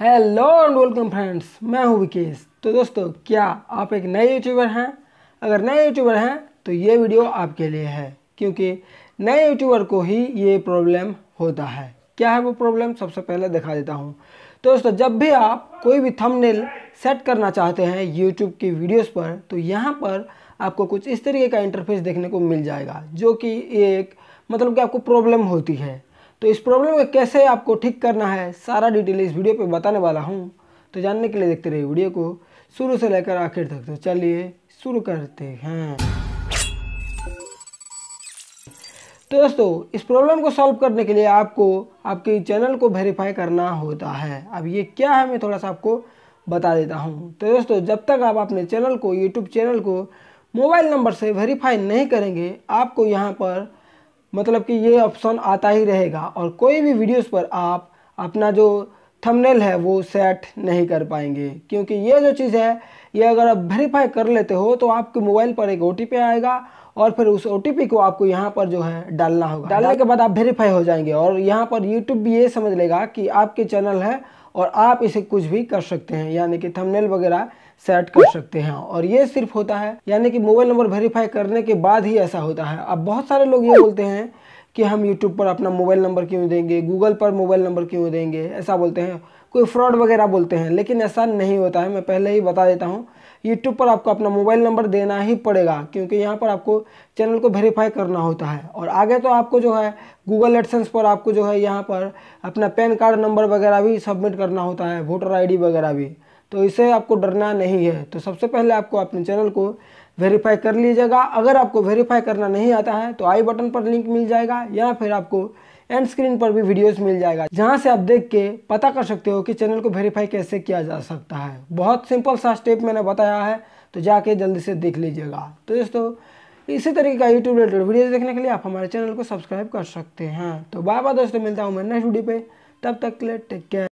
hello and welcome friends मैं हूं विकेश तो दोस्तों क्या आप एक नए यूट्यूबर हैं अगर नए यूट्यूबर हैं तो ये वीडियो आपके लिए है क्योंकि नए यूट्यूबर को ही ये प्रॉब्लम होता है क्या है वो प्रॉब्लम सबसे पहले दिखा देता हूं तो दोस्तों जब भी आप कोई भी थंबनेल सेट करना चाहते हैं यूट्यूब की वीडियोज़ पर तो यहाँ पर आपको कुछ इस तरीके का इंटरफेस देखने को मिल जाएगा जो कि एक मतलब कि आपको प्रॉब्लम होती है तो इस प्रॉब्लम को कैसे आपको ठीक करना है सारा डिटेल इस वीडियो पे बताने वाला हूँ तो जानने के लिए देखते रहिए वीडियो को शुरू से लेकर आखिर तक तो चलिए शुरू करते हैं तो दोस्तों इस प्रॉब्लम को सॉल्व करने के लिए आपको आपके चैनल को वेरीफाई करना होता है अब ये क्या है मैं थोड़ा सा आपको बता देता हूँ तो दोस्तों जब तक आप अपने चैनल को यूट्यूब चैनल को मोबाइल नंबर से वेरीफाई नहीं करेंगे आपको यहाँ पर मतलब कि ये ऑप्शन आता ही रहेगा और कोई भी वीडियोस पर आप अपना जो थंबनेल है वो सेट नहीं कर पाएंगे क्योंकि ये जो चीज़ है ये अगर आप वेरीफाई कर लेते हो तो आपके मोबाइल पर एक ओ आएगा और फिर उस ओ को आपको यहाँ पर जो है डालना होगा डालने के बाद आप वेरीफाई हो जाएंगे और यहाँ पर यूट्यूब भी ये समझ लेगा कि आपके चैनल है और आप इसे कुछ भी कर सकते हैं यानी कि थंबनेल वगैरह सेट कर सकते हैं और ये सिर्फ होता है यानी कि मोबाइल नंबर वेरीफाई करने के बाद ही ऐसा होता है अब बहुत सारे लोग ये बोलते हैं कि हम यूट्यूब पर अपना मोबाइल नंबर क्यों देंगे गूगल पर मोबाइल नंबर क्यों देंगे ऐसा बोलते हैं कोई फ्रॉड वगैरह बोलते हैं लेकिन ऐसा नहीं होता है मैं पहले ही बता देता हूँ यूट्यूब पर आपको अपना मोबाइल नंबर देना ही पड़ेगा क्योंकि यहाँ पर आपको चैनल को वेरीफाई करना होता है और आगे तो आपको जो है गूगल एडसेंस पर आपको जो है यहाँ पर अपना पैन कार्ड नंबर वगैरह भी सबमिट करना होता है वोटर आईडी वगैरह भी तो इसे आपको डरना नहीं है तो सबसे पहले आपको अपने चैनल को वेरीफाई कर लीजिएगा अगर आपको वेरीफाई करना नहीं आता है तो आई बटन पर लिंक मिल जाएगा या फिर आपको एंड स्क्रीन पर भी वीडियोस मिल जाएगा जहां से आप देख के पता कर सकते हो कि चैनल को वेरीफाई कैसे किया जा सकता है बहुत सिंपल सा स्टेप मैंने बताया है तो जाके जल्दी से देख लीजिएगा तो दोस्तों इसी तरीके का यूट्यूब रिलेटेड वीडियो देखने के लिए आप हमारे चैनल को सब्सक्राइब कर सकते हैं तो बाय बाय दोस्तों मिलता हूँ मैं नेक्स्ट वीडियो पे तब तक के लिए टेक केयर